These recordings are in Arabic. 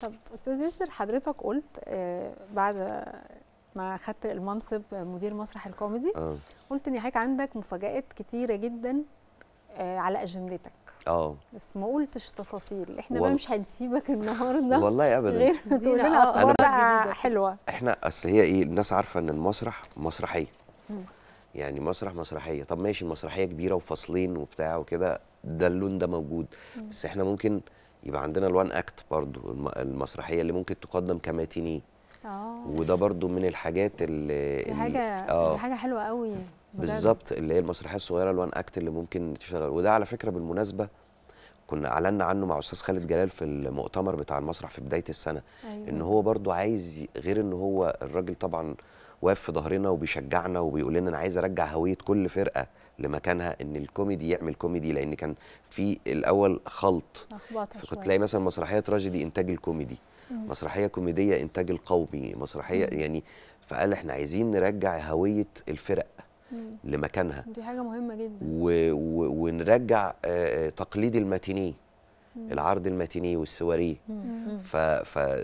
طب استاذ ياسر حضرتك قلت آه بعد ما خدت المنصب مدير مسرح الكوميدي أوه. قلت ان حضرتك عندك مفاجات كتيره جدا آه على اجندتك اه بس ما قلتش تفاصيل احنا وال... بقى مش هنسيبك النهارده والله ابدا غير تقول لنا آه. اخبار بقى حلوه احنا اصل هي ايه الناس عارفه ان المسرح مسرحيه يعني مسرح مسرحيه طب ماشي المسرحيه كبيره وفصلين وبتاع وكده ده اللون ده موجود بس احنا ممكن يبقى عندنا الوان اكت برضو المسرحيه اللي ممكن تقدم كماتيني اه وده برضو من الحاجات اللي دي حاجه اه حاجه حلوه قوي بالظبط اللي هي المسرحيه الصغيره الوان اكت اللي ممكن تشتغل وده على فكره بالمناسبه كنا اعلنا عنه مع استاذ خالد جلال في المؤتمر بتاع المسرح في بدايه السنه أيوة. ان هو برضو عايز غير ان هو الراجل طبعا واقف في ظهرنا وبيشجعنا وبيقول لنا انا عايز ارجع هويه كل فرقه لمكانها ان الكوميدي يعمل كوميدي لان كان في الاول خلط كنت تلاقي مثلا مسرحيه تراجيدي انتاج الكوميدي مم. مسرحيه كوميديه انتاج القومي مسرحيه مم. يعني فقال احنا عايزين نرجع هويه الفرق مم. لمكانها دي حاجه مهمه جدا و... و... ونرجع آه، آه، تقليد الماتينيه العرض الماتينيه والسواريه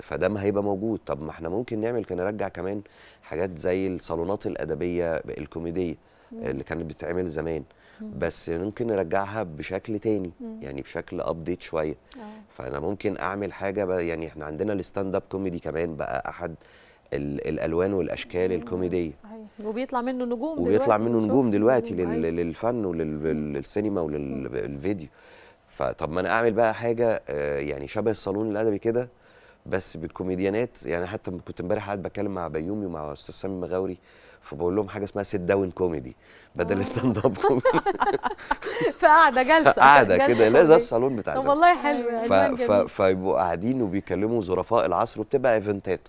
فده ما هيبقى موجود طب ما احنا ممكن نعمل نرجع كمان حاجات زي الصالونات الادبيه الكوميديه اللي كانت بتتعمل زمان بس ممكن نرجعها بشكل تاني يعني بشكل ابديت شويه آه. فانا ممكن اعمل حاجه بقى يعني احنا عندنا الستاند اب كوميدي كمان بقى احد الالوان والاشكال الكوميديه صحيح وبيطلع منه نجوم وبيطلع دلوقتي منه نجوم دلوقتي أيوة. للفن وللسينما وللفيديو فطب ما انا اعمل بقى حاجه آه، يعني شبه الصالون الادبي كده بس بالكوميديانات يعني حتى كنت امبارح قاعد بتكلم مع بيومي ومع استاذ سامي مغاوري فبقول لهم حاجه اسمها سيت داون كوميدي بدل ستاند اب كوميدي فقاعده جلسه قاعده كده لا زي الصالون بتاع طب والله حلو فيبقوا قاعدين وبيكلموا ظرفاء العصر وبتبقى ايفنتات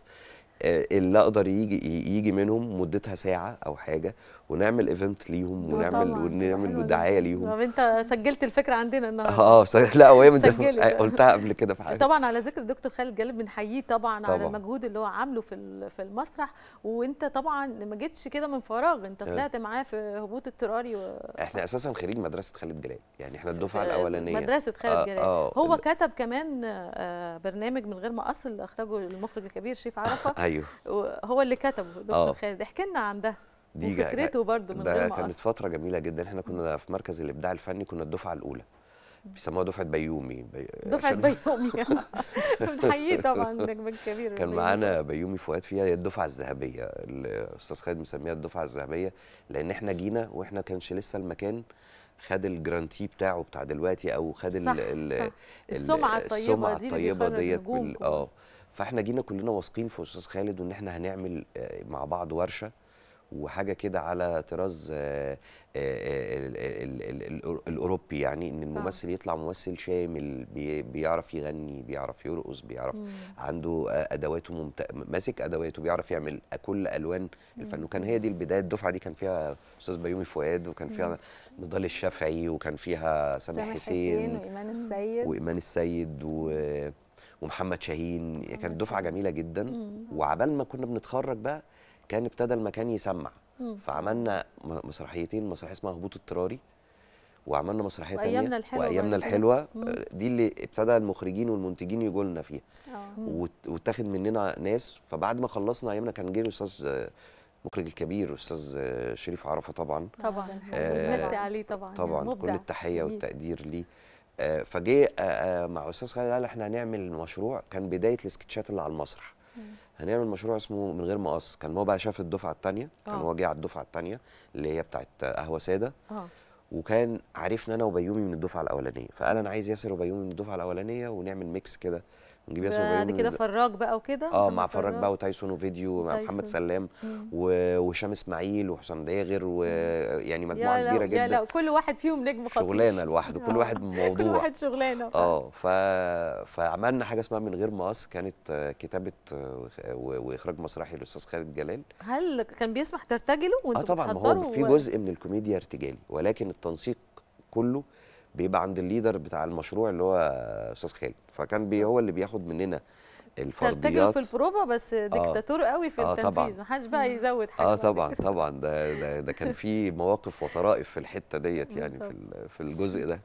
آه، اللي اقدر يجي يجي منهم مدتها ساعه او حاجه ونعمل ايفنت ليهم آه، ونعمل ونعمل دعايه ليهم طب انت سجلت الفكره عندنا النهارده اه, آه، لا وهي قلتها قبل كده في حاجه طبعا على ذكر الدكتور خالد جلب بنحييه طبعا, طبعا على المجهود اللي هو عامله في في المسرح وانت طبعا ما جيتش كده من فراغ انت طلعت معاه في هبوط اضطراري و... احنا اساسا خريج مدرسه خالد جلال يعني احنا الدفعه الاولانيه مدرسه خالد جلال آه آه هو كتب كمان برنامج من غير ما اصل اخرجه المخرج الكبير شريف عرفه ايوه هو اللي كتبه دكتور أوه. خالد احكي لنا عن ده دي وفكرته برضه من غير ما كانت أصل. فتره جميله جدا احنا كنا في مركز الابداع الفني كنا الدفعه الاولى بيسموها دفعه بيومي بي... دفعه بيومي بنحييه طبعا نجم كبير كان معانا بيومي فؤاد فيها الدفعه الذهبيه الاستاذ خالد مسميها الدفعه الذهبيه لان احنا جينا واحنا كانش لسه المكان خد الجرانتي بتاعه بتاع دلوقتي او خد صح ال صح ال السمعه الطيبه السمعه الطيبه ديت دي اه فاحنا جينا كلنا واثقين في استاذ خالد وان احنا هنعمل آه، مع بعض ورشه وحاجه كده على طراز آه، آه، آه، الاوروبي يعني ان الممثل يطلع ممثل شامل بيعرف يغني بيعرف يرقص بيعرف عنده ادواته ممت... ماسك ادواته بيعرف يعمل كل الوان الفن وكان هي دي البدايه الدفعه دي كان فيها استاذ بيومي فؤاد وكان فيها نضال الشافعي وكان فيها سامح حسين وايمان السيد وايمان السيد و... ومحمد شاهين كانت دفعه جميله جدا وعبال ما كنا بنتخرج بقى كان ابتدى المكان يسمع مم. فعملنا مسرحيتين مسرحيه اسمها هبوط اضطراري وعملنا مسرحيه تانية وايامنا الحلوه وايامنا الحلوه آه، دي اللي ابتدى المخرجين والمنتجين يجوا لنا فيها آه. واتاخد مننا ناس فبعد ما خلصنا ايامنا كان جه الاستاذ المخرج آه، الكبير استاذ شريف عرفه طبعا طبعا آه عليه طبعا طبعا مبدع. كل التحيه والتقدير ليه آه فجه آه مع استاذ خالد قال احنا هنعمل مشروع كان بدايه السكتشات اللي على المسرح هنعمل مشروع اسمه من غير مقص كان هو بقى شاف الدفعه الثانيه كان آه. هو جه على الدفعه الثانيه اللي هي بتاعت قهوه ساده أوه. وكان عارفنا انا وبيومي من الدفعه الاولانيه فقال انا عايز ياسر وبيومي من الدفعه الاولانيه ونعمل ميكس كده نجيب ياسر بعد كده فراج بقى وكده اه مع فراج, فراج بقى وتايسون وفيديو مع تايسون. محمد سلام وهشام اسماعيل وحسام داغر ويعني مجموعه كبيره لا جدا يا لا كل واحد فيهم نجم خطير شغلانه لوحده كل آه، واحد موضوع كل واحد شغلانه اه ف... فعملنا حاجه اسمها من غير مقص كانت كتابه واخراج مسرحي للاستاذ خالد جلال هل كان بيسمح ترتجلوا وانتوا اه طبعا ما هو في جزء من الكوميديا ارتجالي ولكن التنسيق كله بيبقى عند الليدر بتاع المشروع اللي هو استاذ خالد فكان بي آه. هو اللي بياخد مننا الفرضيات ترتجل في البروفا بس دكتاتور آه قوي في آه التنفيذ محدش بقى يزود حاجه اه طبعا طبعا ده ده, ده كان في مواقف وطرائف في الحته ديت يعني في في الجزء ده